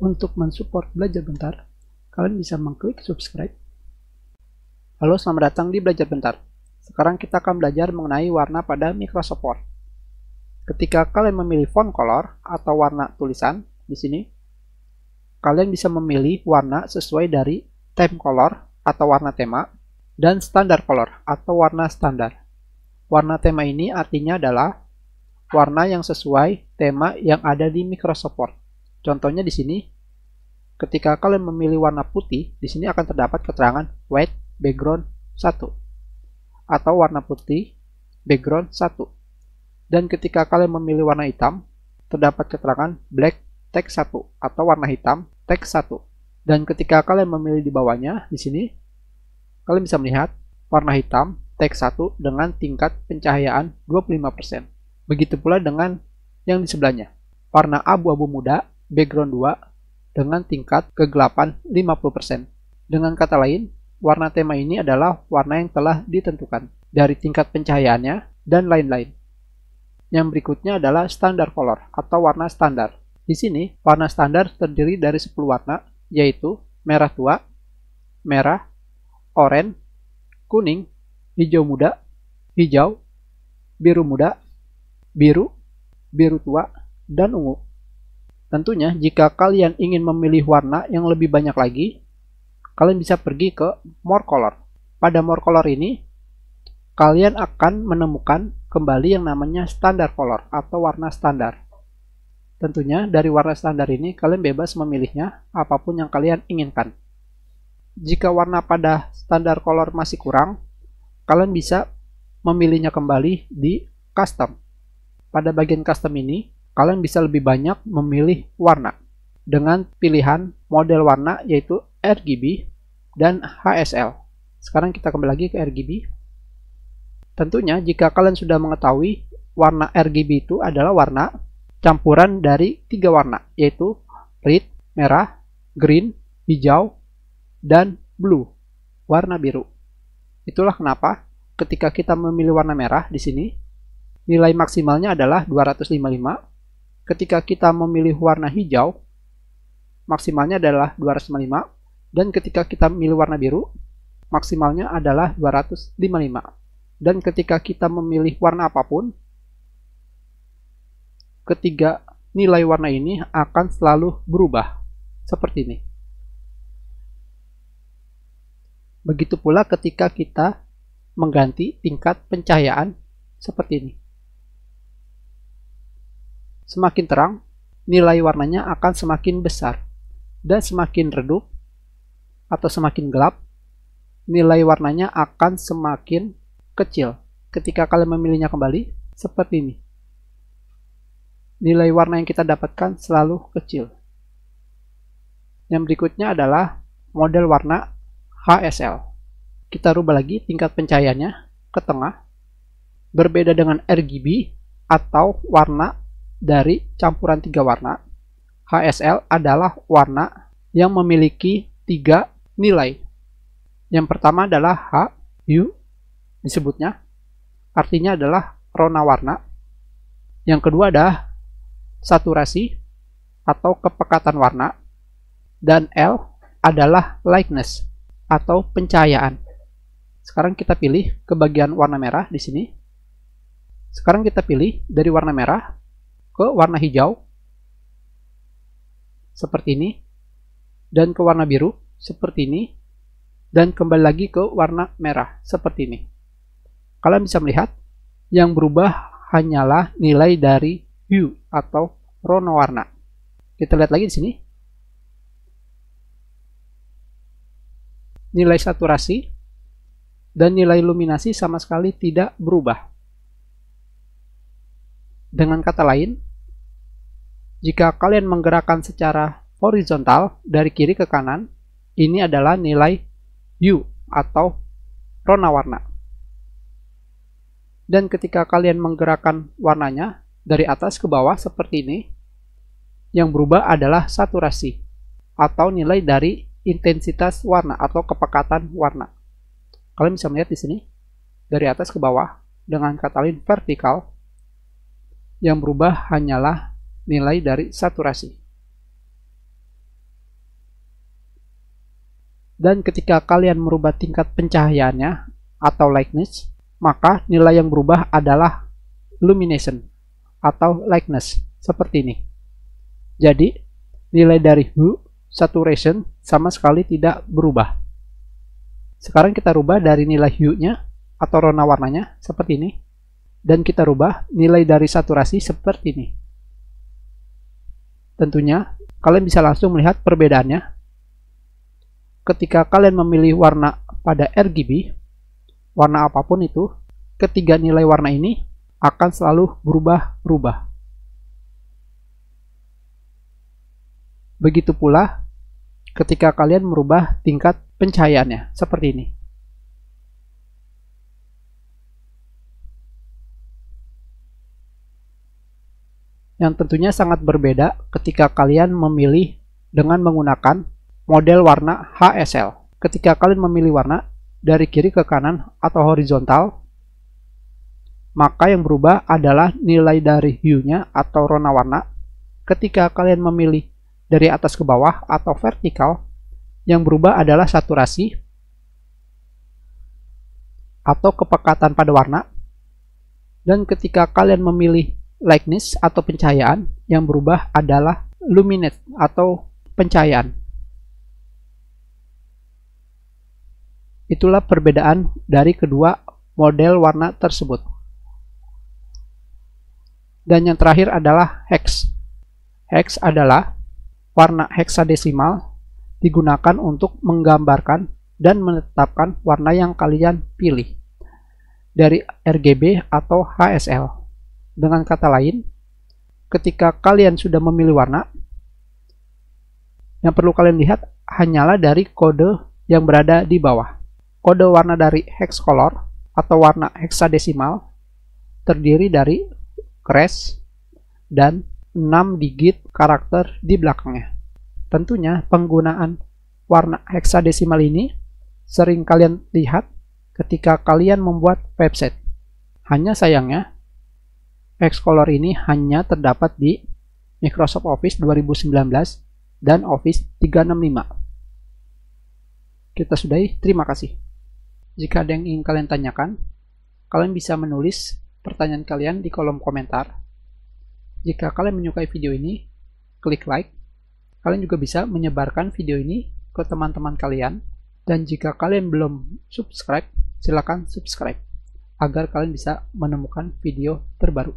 Untuk mensupport Belajar Bentar, kalian bisa mengklik subscribe. Halo, selamat datang di Belajar Bentar. Sekarang kita akan belajar mengenai warna pada Microsoft Word. Ketika kalian memilih font color atau warna tulisan di sini, kalian bisa memilih warna sesuai dari theme color atau warna tema dan standard color atau warna standar. Warna tema ini artinya adalah warna yang sesuai tema yang ada di Microsoft Word. Contohnya di sini, ketika kalian memilih warna putih, di sini akan terdapat keterangan white background 1 atau warna putih background 1. Dan ketika kalian memilih warna hitam, terdapat keterangan black text 1 atau warna hitam text 1. Dan ketika kalian memilih di bawahnya, di sini kalian bisa melihat warna hitam text 1 dengan tingkat pencahayaan 25%. Begitu pula dengan yang di sebelahnya, warna abu-abu muda background 2 dengan tingkat kegelapan 50%. Dengan kata lain, warna tema ini adalah warna yang telah ditentukan dari tingkat pencahayaannya dan lain-lain. Yang berikutnya adalah standar color atau warna standar. Di sini, warna standar terdiri dari 10 warna, yaitu merah tua, merah, oranye, kuning, hijau muda, hijau, biru muda, biru, biru tua, dan ungu. Tentunya jika kalian ingin memilih warna yang lebih banyak lagi, kalian bisa pergi ke More Color. Pada More Color ini, kalian akan menemukan kembali yang namanya Standard color atau warna standar. Tentunya dari warna standar ini kalian bebas memilihnya apapun yang kalian inginkan. Jika warna pada standar color masih kurang, kalian bisa memilihnya kembali di custom. Pada bagian custom ini, kalian bisa lebih banyak memilih warna dengan pilihan model warna yaitu RGB dan HSL. Sekarang kita kembali lagi ke RGB. Tentunya jika kalian sudah mengetahui warna RGB itu adalah warna campuran dari tiga warna yaitu red, merah, green, hijau, dan blue, warna biru. Itulah kenapa ketika kita memilih warna merah di sini nilai maksimalnya adalah 255 ketika kita memilih warna hijau, maksimalnya adalah 255, dan ketika kita memilih warna biru, maksimalnya adalah 255. Dan ketika kita memilih warna apapun, ketiga nilai warna ini akan selalu berubah, seperti ini. Begitu pula ketika kita mengganti tingkat pencahayaan seperti ini semakin terang, nilai warnanya akan semakin besar. Dan semakin redup atau semakin gelap, nilai warnanya akan semakin kecil. Ketika kalian memilihnya kembali, seperti ini. Nilai warna yang kita dapatkan selalu kecil. Yang berikutnya adalah model warna HSL. Kita rubah lagi tingkat pencahayaannya ke tengah. Berbeda dengan RGB atau warna dari campuran tiga warna, HSL adalah warna yang memiliki tiga nilai. Yang pertama adalah H, U, disebutnya, artinya adalah rona warna. Yang kedua adalah saturasi atau kepekatan warna. Dan L adalah lightness atau pencahayaan. Sekarang kita pilih ke bagian warna merah di sini. Sekarang kita pilih dari warna merah ke warna hijau seperti ini dan ke warna biru seperti ini dan kembali lagi ke warna merah seperti ini kalian bisa melihat yang berubah hanyalah nilai dari hue atau rono warna kita lihat lagi di sini nilai saturasi dan nilai luminasi sama sekali tidak berubah dengan kata lain jika kalian menggerakkan secara horizontal dari kiri ke kanan, ini adalah nilai u atau rona warna. Dan ketika kalian menggerakkan warnanya dari atas ke bawah seperti ini, yang berubah adalah saturasi atau nilai dari intensitas warna atau kepekatan warna. Kalian bisa melihat di sini, dari atas ke bawah dengan kata lain vertikal, yang berubah hanyalah nilai dari saturasi. Dan ketika kalian merubah tingkat pencahayaannya atau lightness, maka nilai yang berubah adalah lumination atau lightness, seperti ini. Jadi, nilai dari hue saturation sama sekali tidak berubah. Sekarang kita rubah dari nilai hue-nya atau rona warnanya seperti ini. Dan kita rubah nilai dari saturasi seperti ini tentunya kalian bisa langsung melihat perbedaannya ketika kalian memilih warna pada RGB warna apapun itu ketiga nilai warna ini akan selalu berubah-ubah begitu pula ketika kalian merubah tingkat pencahayaannya seperti ini yang tentunya sangat berbeda ketika kalian memilih dengan menggunakan model warna HSL. Ketika kalian memilih warna dari kiri ke kanan atau horizontal, maka yang berubah adalah nilai dari hue-nya atau rona warna. Ketika kalian memilih dari atas ke bawah atau vertikal, yang berubah adalah saturasi atau kepekatan pada warna. Dan ketika kalian memilih likeness atau pencahayaan yang berubah adalah luminate atau pencahayaan. Itulah perbedaan dari kedua model warna tersebut. Dan yang terakhir adalah hex. Hex adalah warna heksadesimal digunakan untuk menggambarkan dan menetapkan warna yang kalian pilih dari RGB atau HSL. Dengan kata lain, ketika kalian sudah memilih warna, yang perlu kalian lihat hanyalah dari kode yang berada di bawah. Kode warna dari hex color atau warna heksadesimal terdiri dari crash dan 6 digit karakter di belakangnya. Tentunya penggunaan warna heksadesimal ini sering kalian lihat ketika kalian membuat website. Hanya sayangnya, Xcolor ini hanya terdapat di Microsoft Office 2019 dan Office 365. Kita sudahi, terima kasih. Jika ada yang ingin kalian tanyakan, kalian bisa menulis pertanyaan kalian di kolom komentar. Jika kalian menyukai video ini, klik like. Kalian juga bisa menyebarkan video ini ke teman-teman kalian. Dan jika kalian belum subscribe, silakan subscribe agar kalian bisa menemukan video terbaru.